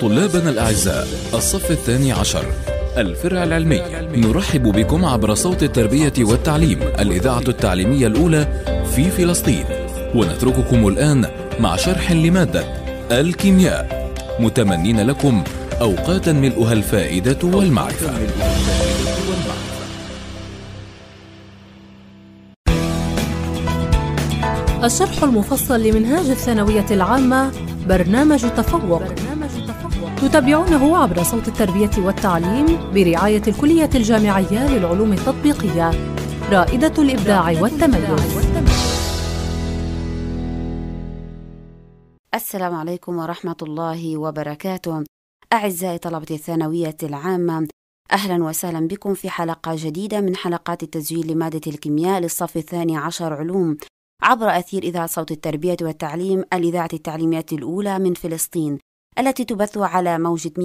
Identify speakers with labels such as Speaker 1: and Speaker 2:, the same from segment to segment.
Speaker 1: طلابنا الأعزاء الصف الثاني عشر الفرع العلمي نرحب بكم عبر صوت التربية والتعليم الإذاعة التعليمية الأولى في فلسطين ونترككم الآن مع شرح لمادة الكيمياء متمنين لكم أوقاتا ملؤها الفائدة والمعرفة الشرح المفصل لمنهاج الثانوية العامة برنامج تفوق تتابعونه عبر صوت التربية والتعليم برعاية الكلية الجامعية للعلوم التطبيقية رائدة الإبداع والتميز السلام عليكم ورحمة الله وبركاته أعزائي طلبة الثانوية العامة أهلا وسهلا بكم في حلقة جديدة من حلقات التسجيل لمادة الكيمياء للصف الثاني عشر علوم عبر أثير إذاعة صوت التربية والتعليم الإذاعة التعليمية الأولى من فلسطين التي تبث على موجة 102.1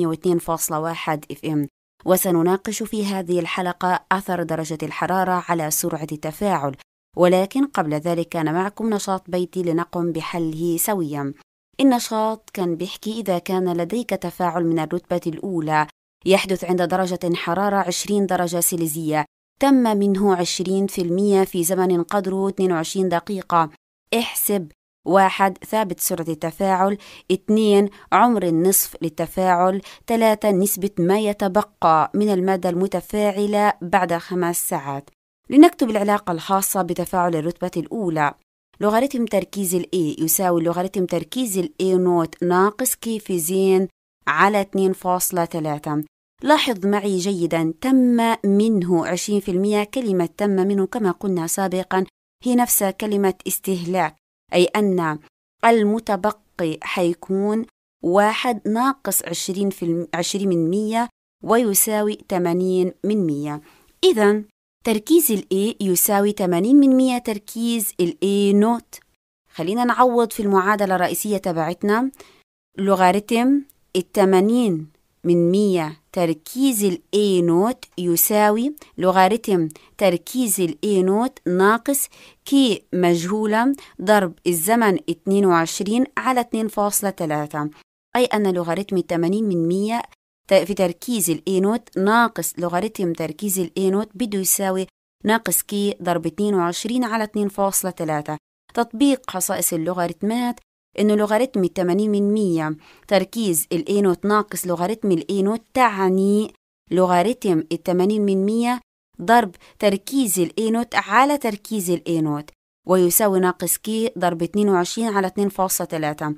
Speaker 1: اف ام وسنناقش في هذه الحلقة أثر درجة الحرارة على سرعة التفاعل ولكن قبل ذلك كان معكم نشاط بيتي لنقم بحله سويا النشاط كان بيحكي إذا كان لديك تفاعل من الرتبة الأولى يحدث عند درجة حرارة 20 درجة سيليزية تم منه 20% في زمن قدره 22 دقيقة احسب واحد ثابت سرعة التفاعل اثنين عمر النصف للتفاعل ثلاثة نسبة ما يتبقى من المادة المتفاعلة بعد خمس ساعات لنكتب العلاقة الخاصة بتفاعل الرتبة الأولى لوغاريتم تركيز الـ A يساوي لوغاريتم تركيز الـ A نوت ناقص في زين على 2.3 لاحظ معي جيدا تم منه 20% كلمة تم منه كما قلنا سابقا هي نفسها كلمة استهلاك أي أن المتبقي حيكون واحد ناقص عشرين, في عشرين من مية ويساوي تمانين من مية إذا تركيز ال A يساوي 80 من 100 تركيز ال A نوت خلينا نعوض في المعادلة الرئيسية تبعتنا لوغاريتم ال 80 من 100 تركيز الاي نوت يساوي لوغاريتم تركيز الاي نوت ناقص كي مجهولة ضرب الزمن 22 على 2.3 أي أن لوغاريتم 80 من 100 في تركيز الاي نوت ناقص لوغاريتم تركيز الاي نوت بده يساوي ناقص كي ضرب 22 على 2.3 تطبيق خصائص اللوغاريتمات إنه لوغاريتم 80% من مية تركيز نوت ناقص لوغاريتم نوت تعني لوغاريتم 80% من مية ضرب تركيز نوت على تركيز نوت ويساوي ناقص كي ضرب 22 على 2.3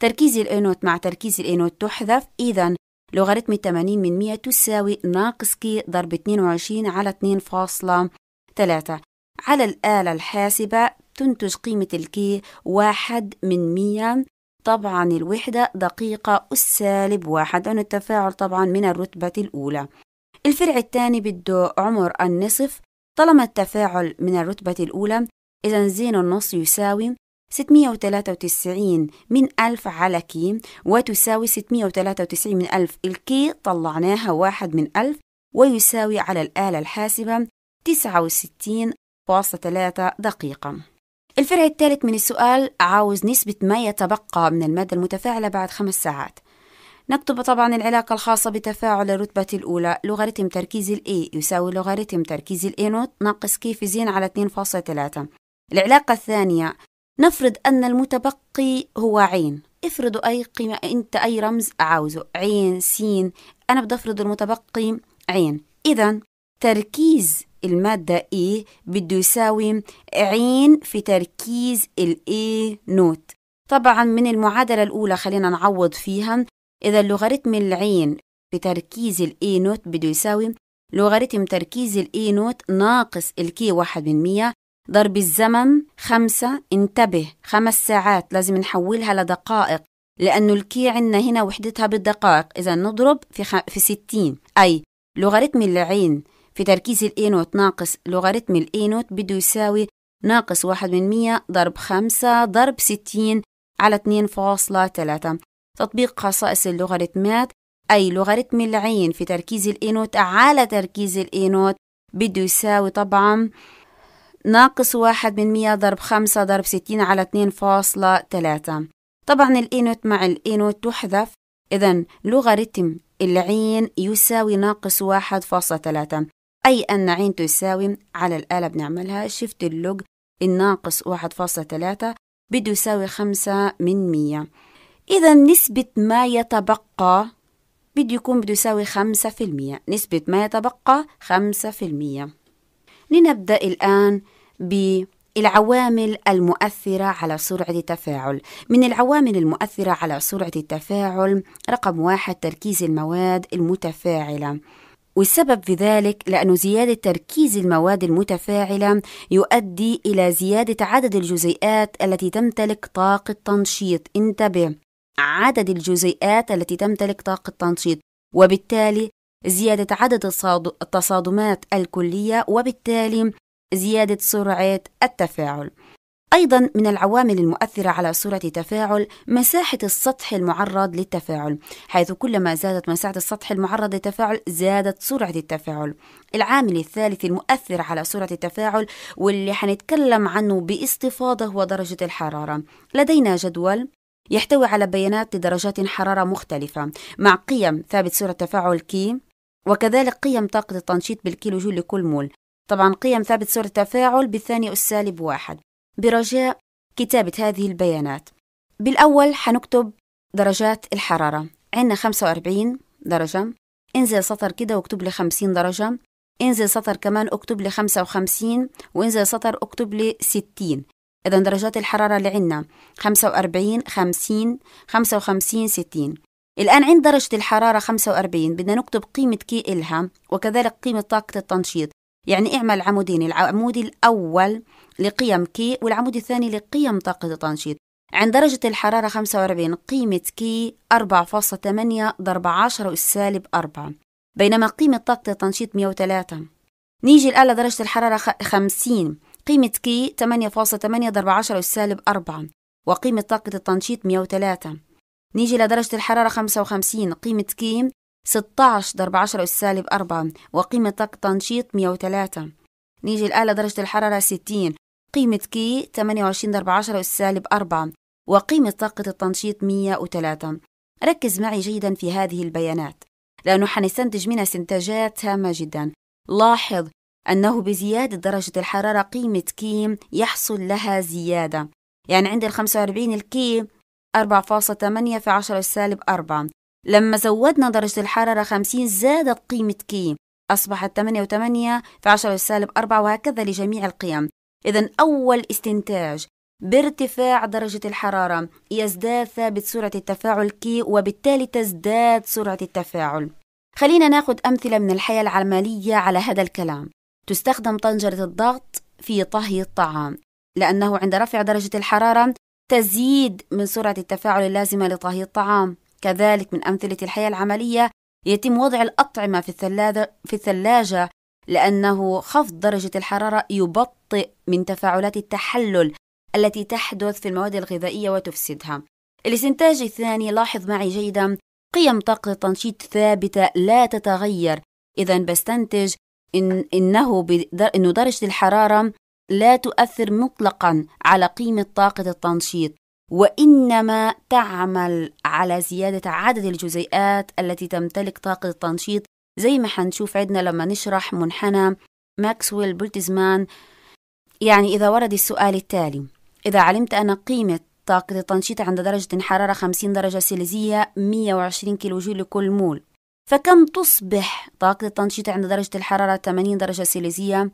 Speaker 1: تركيز نوت مع تركيز نوت تحذف إذا لوغاريتم 80 من 100 تساوي ناقص كي ضرب 22 على 2.3 على الآلة الحاسبة تنتج قيمة الكي واحد من مية طبعا الوحدة دقيقة السالب واحد عن التفاعل طبعا من الرتبة الأولى الفرع الثاني بده عمر النصف طالما التفاعل من الرتبة الأولى إذا زين النص يساوي 693 من ألف على كي وتساوي 693 من ألف الكي طلعناها واحد من ألف ويساوي على الآلة الحاسبة 69.3 دقيقة الفرع الثالث من السؤال عاوز نسبة ما يتبقى من المادة المتفاعلة بعد خمس ساعات نكتب طبعا العلاقة الخاصة بتفاعل الرتبة الأولى لوغاريتم تركيز الـ A يساوي لوغاريتم تركيز الـ A نوت ناقص كيف زين على 2.3 العلاقة الثانية نفرض أن المتبقي هو عين افرضوا أي قيمة أنت أي رمز عاوزه عين سين أنا بدي أفرض المتبقي عين إذا تركيز المادة إي e بده يساوي عين في تركيز الإي نوت طبعا من المعادلة الأولى خلينا نعوض فيها إذا لوغاريتم العين في تركيز الإي نوت بده يساوي لوغاريتم تركيز الإي نوت ناقص الكي واحد من مية ضرب الزمن خمسة انتبه خمس ساعات لازم نحولها لدقائق لأنه الكي عندنا هنا وحدتها بالدقائق إذا نضرب في, خ... في 60 أي لوغاريتم العين في تركيز الإينوت ناقص لوغاريتم الإينوت بده يساوي ناقص واحد من مية ضرب خمسة ضرب ستين على اتنين فاصلة تلاتة تطبيق خصائص اللوغاريتمات أي لوغاريتم العين في تركيز الإينوت على تركيز الإينوت بده يساوي طبعا ناقص واحد من مية ضرب خمسة ضرب ستين على اتنين فاصلة تلاتة طبعا الإينوت مع الإينوت تحذف إذا لوغاريتم العين يساوي ناقص واحد فاصلة تلاتة أي أن عين تساوي على الآلة بنعملها شفت اللوج الناقص 1.3 بده يساوي 5 من 100 إذا نسبة ما يتبقى بده يكون بده يساوي 5% نسبة ما يتبقى 5% لنبدأ الآن بالعوامل المؤثرة على سرعة التفاعل من العوامل المؤثرة على سرعة التفاعل رقم واحد تركيز المواد المتفاعلة والسبب في ذلك لأن زيادة تركيز المواد المتفاعلة يؤدي إلى زيادة عدد الجزيئات التي تمتلك طاقة تنشيط انتبه عدد الجزيئات التي تمتلك طاقة تنشيط وبالتالي زيادة عدد التصادمات الكلية وبالتالي زيادة سرعة التفاعل أيضا من العوامل المؤثرة على صورة تفاعل مساحة السطح المعرض للتفاعل حيث كلما زادت مساحة السطح المعرض للتفاعل زادت سرعة التفاعل العامل الثالث المؤثر على سرعة التفاعل واللي حنتكلم عنه باستفاضة هو درجة الحرارة لدينا جدول يحتوي على بيانات لدرجات حرارة مختلفة مع قيم ثابت سرعة تفاعل كي وكذلك قيم طاقة التنشيط بالكيلو جول لكل مول طبعا قيم ثابت سرعة التفاعل بالثانية السالب واحد برجاء كتابة هذه البيانات بالأول حنكتب درجات الحرارة عندنا 45 درجة انزل سطر كده واكتب لي 50 درجة انزل سطر كمان اكتب لي 55 وانزل سطر اكتب لي 60 إذا درجات الحرارة اللي عندنا 45 50 55 60 الآن عند درجة الحرارة 45 بدنا نكتب قيمة كي إلها وكذلك قيمة طاقة التنشيط يعني اعمل عمودين العمود الأول لقيم كي والعمود الثاني لقيم طاقة التنشيط عند درجة الحرارة 45 قيمة كي 4.8 ضرب 10 السالب 4 بينما قيمة طاقة التنشيط 103 نيجي الآن لدرجة الحرارة 50 قيمة كي 8.8 ضرب 10 السالب 4 وقيمة طاقة التنشيط 103 نيجي لدرجة الحرارة 55 قيمة كي 16 ضرب 10 السالب 4 وقيمة طاقة التنشيط 103 نيجي الآن لدرجة الحرارة 60 قيمة كي 28 ضرب 10 أس سالب 4 وقيمة طاقة التنشيط 103 ركز معي جيدا في هذه البيانات لأنه حنستنتج منها استنتاجات هامة جدا لاحظ أنه بزيادة درجة الحرارة قيمة كي يحصل لها زيادة يعني عند ال 45 الكي 4.8 في 10 سالب 4 لما زودنا درجة الحرارة 50 زادت قيمة كي أصبحت 8 و8 في 10 سالب 4 وهكذا لجميع القيم إذا أول استنتاج بارتفاع درجة الحرارة يزداد ثابت سرعة التفاعل كي وبالتالي تزداد سرعة التفاعل خلينا ناخذ أمثلة من الحياة العملية على هذا الكلام تستخدم طنجرة الضغط في طهي الطعام لأنه عند رفع درجة الحرارة تزيد من سرعة التفاعل اللازمة لطهي الطعام كذلك من أمثلة الحياة العملية يتم وضع الأطعمة في الثلاجة, في الثلاجة لأنه خفض درجة الحرارة يبطئ من تفاعلات التحلل التي تحدث في المواد الغذائية وتفسدها. الاستنتاج الثاني لاحظ معي جيدا قيم طاقة التنشيط ثابتة لا تتغير إذا بستنتج إن إنه بدر... إنه درجة الحرارة لا تؤثر مطلقا على قيمة طاقة التنشيط وإنما تعمل على زيادة عدد الجزيئات التي تمتلك طاقة التنشيط زي ما حنشوف عندنا لما نشرح منحنى ماكسويل بولتزمان يعني إذا ورد السؤال التالي إذا علمت أن قيمة طاقة التنشيط عند درجة حرارة 50 درجة سيليزية 120 كيلو جول لكل مول فكم تصبح طاقة التنشيط عند درجة الحرارة 80 درجة سيليزية؟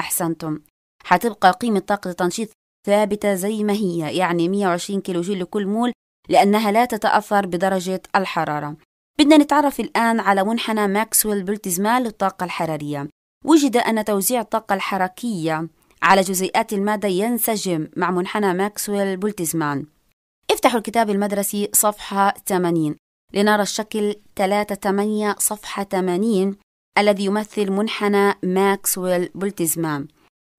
Speaker 1: أحسنتم حتبقى قيمة طاقة التنشيط ثابتة زي ما هي يعني 120 كيلو جول لكل مول لأنها لا تتأثر بدرجة الحرارة بدنا نتعرف الآن على منحنى ماكسويل بالتزمان للطاقة الحرارية وجد أن توزيع الطاقة الحركية على جزيئات المادة ينسجم مع منحنى ماكسويل بولتزمان افتحوا الكتاب المدرسي صفحة 80 لنرى الشكل 3-8 صفحة 80 الذي يمثل منحنى ماكسويل بولتزمان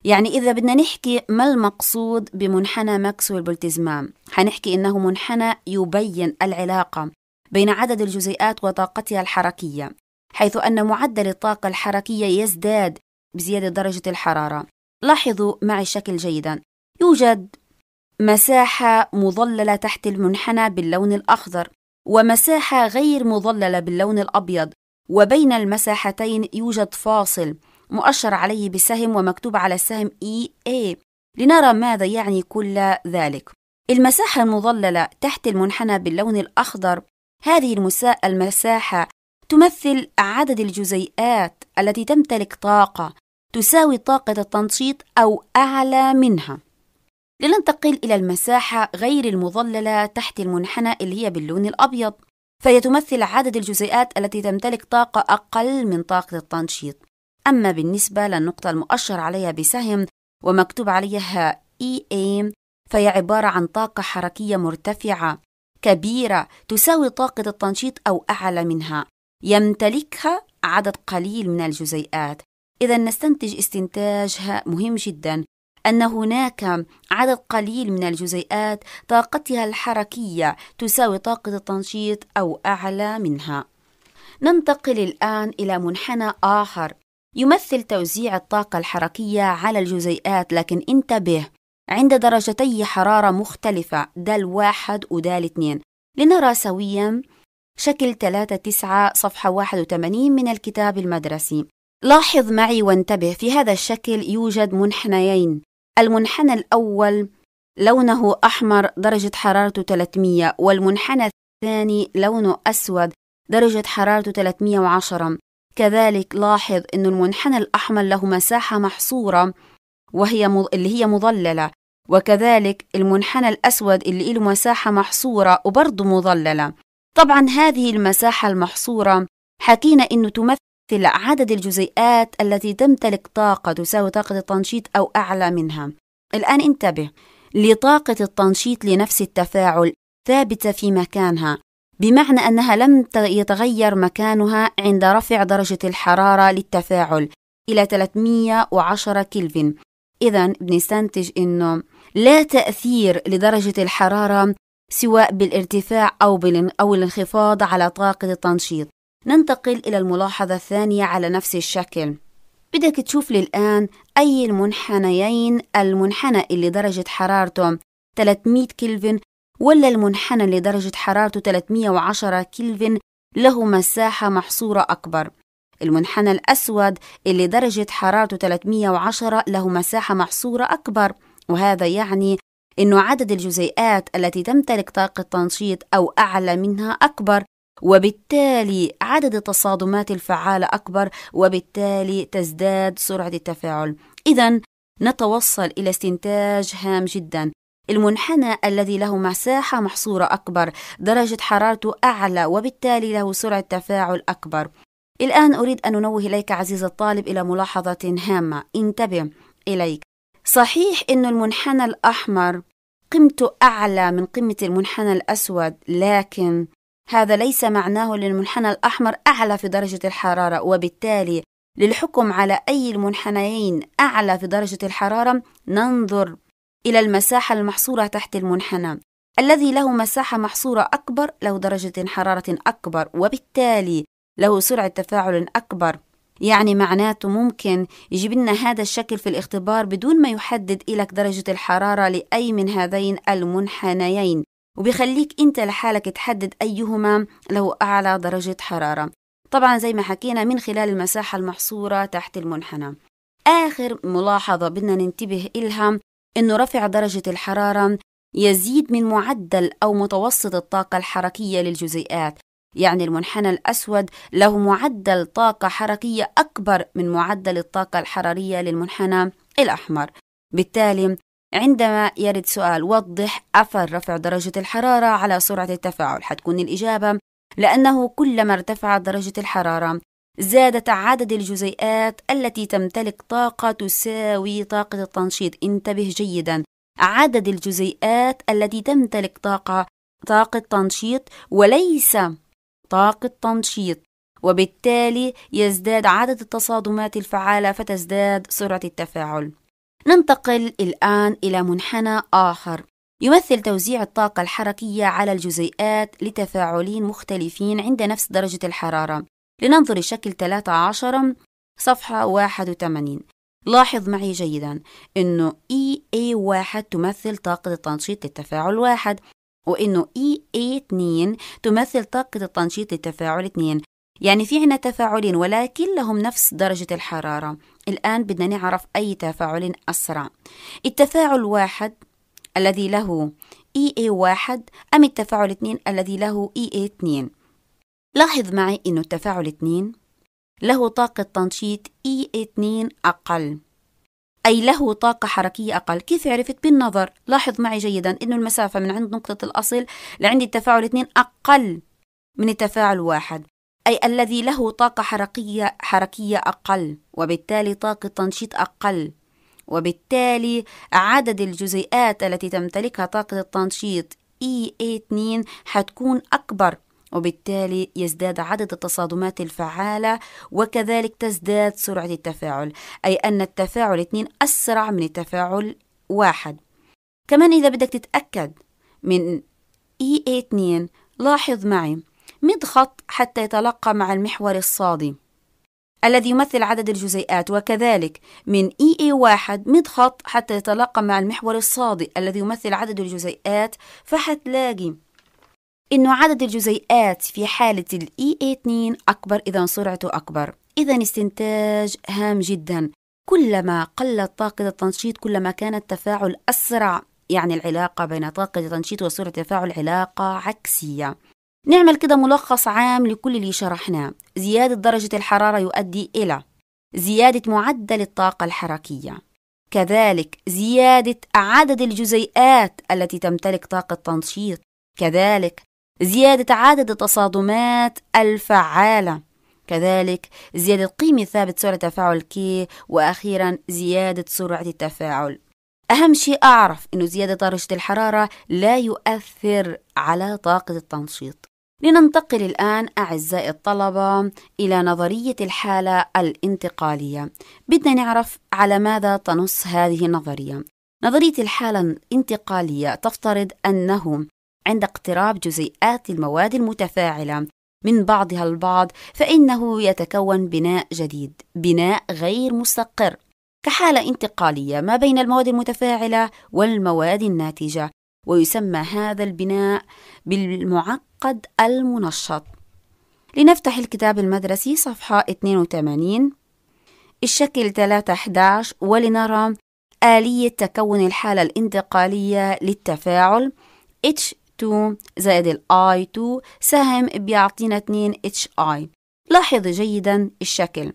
Speaker 1: يعني إذا بدنا نحكي ما المقصود بمنحنى ماكسويل بولتزمان حنحكي إنه منحنى يبين العلاقة بين عدد الجزيئات وطاقتها الحركية حيث أن معدل الطاقة الحركية يزداد بزيادة درجة الحرارة لاحظوا معي الشكل جيدا يوجد مساحة مظللة تحت المنحنى باللون الأخضر ومساحة غير مظللة باللون الأبيض وبين المساحتين يوجد فاصل مؤشر عليه بسهم ومكتوب على السهم EA لنرى ماذا يعني كل ذلك المساحة المظللة تحت المنحنى باللون الأخضر هذه المساحة تمثل عدد الجزيئات التي تمتلك طاقة تساوي طاقة التنشيط أو أعلى منها لننتقل إلى المساحة غير المظللة تحت المنحنى اللي هي باللون الأبيض فهي تمثل عدد الجزيئات التي تمتلك طاقة أقل من طاقة التنشيط أما بالنسبة للنقطة المؤشر عليها بسهم ومكتوب عليها EA إيه فهي عبارة عن طاقة حركية مرتفعة كبيرة تساوي طاقة التنشيط أو أعلى منها يمتلكها عدد قليل من الجزيئات إذا نستنتج استنتاج مهم جدا أن هناك عدد قليل من الجزيئات طاقتها الحركية تساوي طاقة التنشيط أو أعلى منها. ننتقل الآن إلى منحنى آخر يمثل توزيع الطاقة الحركية على الجزيئات لكن انتبه عند درجتي حرارة مختلفة دال واحد ودال اثنين لنرى سويا شكل 3 9 صفحة 81 من الكتاب المدرسي لاحظ معي وانتبه في هذا الشكل يوجد منحنيين المنحنى الأول لونه أحمر درجة حرارته 300 والمنحنى الثاني لونه أسود درجة حرارته 310 كذلك لاحظ أن المنحنى الأحمر له مساحة محصورة وهي مض... اللي هي مظللة وكذلك المنحنى الأسود اللي له مساحة محصورة وبرضه مظللة طبعا هذه المساحة المحصورة حكينا أنه تمثل عدد الجزيئات التي تمتلك طاقة تساوي طاقة التنشيط أو أعلى منها الآن انتبه لطاقة التنشيط لنفس التفاعل ثابتة في مكانها بمعنى أنها لم يتغير مكانها عند رفع درجة الحرارة للتفاعل إلى 310 كلفن إذا بنستنتج أنه لا تأثير لدرجة الحرارة سواء بالارتفاع أو أو الانخفاض على طاقة التنشيط. ننتقل إلى الملاحظة الثانية على نفس الشكل. بدك تشوف لي الآن أي المنحنيين المنحنى اللي درجة حرارته 300 كلفن ولا المنحنى اللي درجة حرارته 310 كلفن له مساحة محصورة أكبر المنحنى الأسود اللي درجة حرارته 310 له مساحة محصورة أكبر وهذا يعني أن عدد الجزيئات التي تمتلك طاقة تنشيط أو أعلى منها أكبر وبالتالي عدد التصادمات الفعالة أكبر وبالتالي تزداد سرعة التفاعل إذا نتوصل إلى استنتاج هام جدا المنحنى الذي له مساحة محصورة أكبر درجة حرارته أعلى وبالتالي له سرعة تفاعل أكبر الآن أريد أن أنوه إليك عزيزي الطالب إلى ملاحظة هامة انتبه إليك صحيح إنه المنحنى الأحمر قيمته أعلى من قيمة المنحنى الأسود لكن هذا ليس معناه للمنحنى الأحمر أعلى في درجة الحرارة وبالتالي للحكم على أي المنحنيين أعلى في درجة الحرارة ننظر إلى المساحة المحصورة تحت المنحنى الذي له مساحة محصورة أكبر له درجة حرارة أكبر وبالتالي له سرعة تفاعل أكبر يعني معناته ممكن يجيب لنا هذا الشكل في الاختبار بدون ما يحدد لك درجة الحرارة لأي من هذين المنحنيين وبيخليك أنت لحالك تحدد أيهما له أعلى درجة حرارة طبعا زي ما حكينا من خلال المساحة المحصورة تحت المنحنى آخر ملاحظة بدنا ننتبه إلها أنه رفع درجة الحرارة يزيد من معدل أو متوسط الطاقة الحركية للجزيئات يعني المنحنى الأسود له معدل طاقة حركية أكبر من معدل الطاقة الحرارية للمنحنى الأحمر بالتالي عندما يرد سؤال وضح أثر رفع درجة الحرارة على سرعة التفاعل حتكون الإجابة لأنه كلما ارتفعت درجة الحرارة زادت عدد الجزيئات التي تمتلك طاقة تساوي طاقة التنشيط انتبه جيدا عدد الجزيئات التي تمتلك طاقة طاقة تنشيط وليس طاقة تنشيط وبالتالي يزداد عدد التصادمات الفعالة فتزداد سرعة التفاعل ننتقل الآن إلى منحنى آخر يمثل توزيع الطاقة الحركية على الجزيئات لتفاعلين مختلفين عند نفس درجة الحرارة لننظر الشكل 13 صفحة 81 لاحظ معي جيدا أنه EA1 تمثل طاقة التنشيط للتفاعل واحد وإنه إي اي 2 تمثل طاقة التنشيط لتفاعل 2 يعني في عنا تفاعلين ولكن لهم نفس درجة الحرارة الآن بدنا نعرف أي تفاعل أسرع التفاعل واحد الذي له اي e اي واحد أم التفاعل 2 الذي له اي اي 2 لاحظ معي أن التفاعل 2 له طاقة تنشيط اي اي 2 أقل أي له طاقة حركية أقل كيف عرفت بالنظر لاحظ معي جيدا أنه المسافة من عند نقطة الأصل لعند التفاعل اثنين أقل من التفاعل واحد أي الذي له طاقة حركية حركية أقل وبالتالي طاقة تنشيط أقل وبالتالي عدد الجزيئات التي تمتلكها طاقة التنشيط EA2 حتكون أكبر وبالتالي يزداد عدد التصادمات الفعالة وكذلك تزداد سرعة التفاعل أي أن التفاعل اثنين أسرع من التفاعل واحد كمان إذا بدك تتأكد من EA2 لاحظ معي مد خط حتى يتلقى مع المحور الصادي الذي يمثل عدد الجزيئات وكذلك من EA1 مد خط حتى يتلقى مع المحور الصادئ الذي يمثل عدد الجزيئات فحتلاقي إنه عدد الجزيئات في حالة الـ EA2 أكبر إذا سرعته أكبر إذا استنتاج هام جدا كلما قلت طاقة التنشيط كلما كان التفاعل أسرع يعني العلاقة بين طاقة التنشيط وسرعة التفاعل علاقة عكسية نعمل كده ملخص عام لكل اللي شرحناه زيادة درجة الحرارة يؤدي إلى زيادة معدل الطاقة الحركية كذلك زيادة عدد الجزيئات التي تمتلك طاقة تنشيط كذلك زيادة عدد التصادمات الفعالة كذلك زيادة قيمة ثابت سرعة تفاعل كي وأخيرا زيادة سرعة التفاعل أهم شيء أعرف أنه زيادة درجة الحرارة لا يؤثر على طاقة التنشيط لننتقل الآن أعزائي الطلبة إلى نظرية الحالة الانتقالية بدنا نعرف على ماذا تنص هذه النظرية نظرية الحالة الانتقالية تفترض أنه عند اقتراب جزيئات المواد المتفاعلة من بعضها البعض فإنه يتكون بناء جديد، بناء غير مستقر، كحالة انتقالية ما بين المواد المتفاعلة والمواد الناتجة، ويسمى هذا البناء بالمعقد المنشط. لنفتح الكتاب المدرسي صفحة 82 الشكل 311 ولنرى آلية تكون الحالة الانتقالية للتفاعل H 2 زائد ال I2 سهم بيعطينا 2 HI لاحظي جيدا الشكل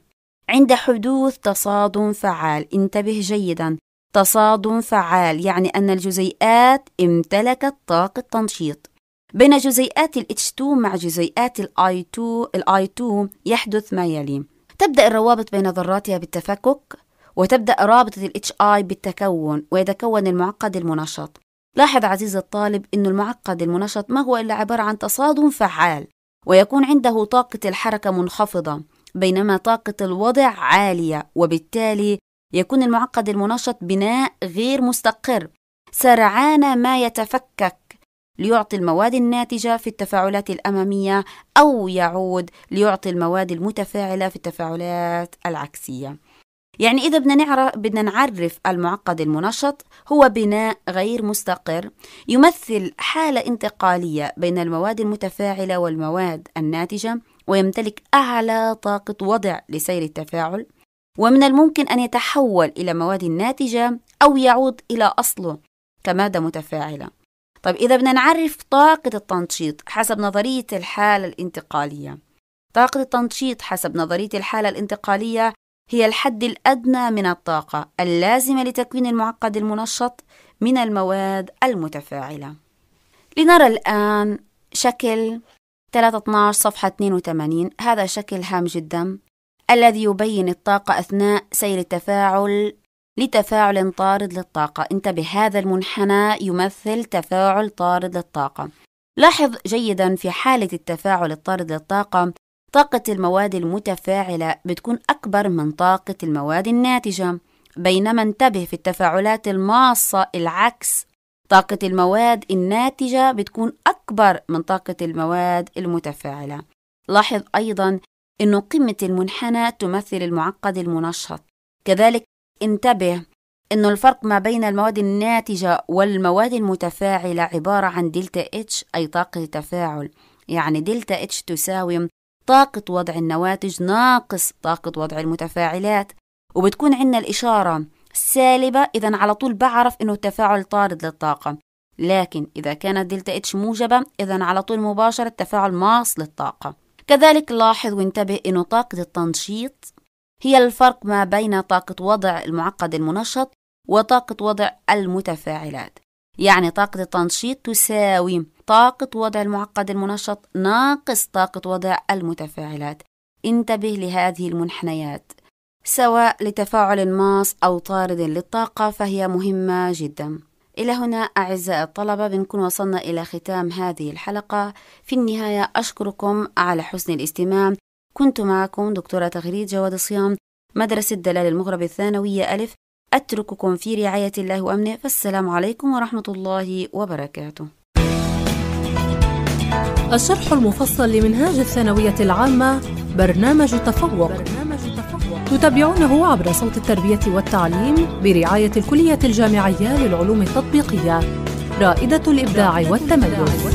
Speaker 1: عند حدوث تصادم فعال انتبه جيدا تصادم فعال يعني أن الجزيئات امتلكت طاقة تنشيط بين جزيئات ال H2 مع جزيئات ال I2 ال I2 يحدث ما يلي تبدأ الروابط بين ذراتها بالتفكك وتبدأ رابطة ال HI بالتكون ويتكون المعقد المنشط لاحظ عزيز الطالب أن المعقد المنشط ما هو إلا عبارة عن تصادم فعال ويكون عنده طاقة الحركة منخفضة بينما طاقة الوضع عالية وبالتالي يكون المعقد المنشط بناء غير مستقر سرعان ما يتفكك ليعطي المواد الناتجة في التفاعلات الأمامية أو يعود ليعطي المواد المتفاعلة في التفاعلات العكسية يعني إذا بدنا نعرف بدنا نعرف المعقد المنشط هو بناء غير مستقر يمثل حالة انتقالية بين المواد المتفاعلة والمواد الناتجة ويمتلك أعلى طاقة وضع لسير التفاعل ومن الممكن أن يتحول إلى مواد ناتجة أو يعود إلى أصله كمادة متفاعلة طيب إذا بدنا نعرف طاقة التنشيط حسب نظرية الحالة الانتقالية طاقة التنشيط حسب نظرية الحالة الانتقالية هي الحد الأدنى من الطاقة اللازمة لتكوين المعقد المنشط من المواد المتفاعلة لنرى الآن شكل 312 صفحة 82 هذا شكل هام جدا الذي يبين الطاقة أثناء سير التفاعل لتفاعل طارد للطاقة انتبه هذا المنحنى يمثل تفاعل طارد للطاقة لاحظ جيدا في حالة التفاعل الطارد للطاقة طاقة المواد المتفاعلة بتكون أكبر من طاقة المواد الناتجة بينما انتبه في التفاعلات الماصة العكس طاقة المواد الناتجة بتكون أكبر من طاقة المواد المتفاعلة لاحظ أيضا أن قمة المنحنى تمثل المعقد المنشط كذلك انتبه أن الفرق ما بين المواد الناتجة والمواد المتفاعلة عبارة عن دلتا اتش أي طاقة التفاعل يعني دلتا اتش تساوي طاقة وضع النواتج ناقص طاقة وضع المتفاعلات وبتكون عندنا الإشارة سالبة إذا على طول بعرف إنه التفاعل طارد للطاقة لكن إذا كانت دلتا اتش موجبة إذا على طول مباشرة التفاعل ماص للطاقة كذلك لاحظ وانتبه إنه طاقة التنشيط هي الفرق ما بين طاقة وضع المعقد المنشط وطاقة وضع المتفاعلات يعني طاقة التنشيط تساوي طاقة وضع المعقد المنشط ناقص طاقة وضع المتفاعلات انتبه لهذه المنحنيات سواء لتفاعل ماس أو طارد للطاقة فهي مهمة جدا إلى هنا أعزائي الطلبة بنكون وصلنا إلى ختام هذه الحلقة في النهاية أشكركم على حسن الاستماع كنت معكم دكتورة تغريد جواد الصيام مدرسة دلال المغرب الثانوية ألف أترككم في رعاية الله وأمنه فالسلام عليكم ورحمة الله وبركاته الشرح المفصل لمنهاج الثانوية العامة برنامج تفوق برنامج تتابعونه عبر صوت التربية والتعليم برعاية الكلية الجامعية للعلوم التطبيقية رائدة الإبداع والتميز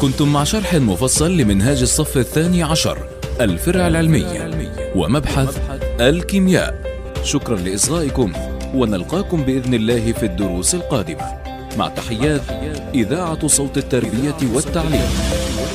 Speaker 1: كنتم مع شرح مفصل لمنهاج الصف الثاني عشر الفرع العلمي ومبحث الكيمياء شكرا لإصغائكم ونلقاكم بإذن الله في الدروس القادمة مع تحيات إذاعة صوت التربية والتعليم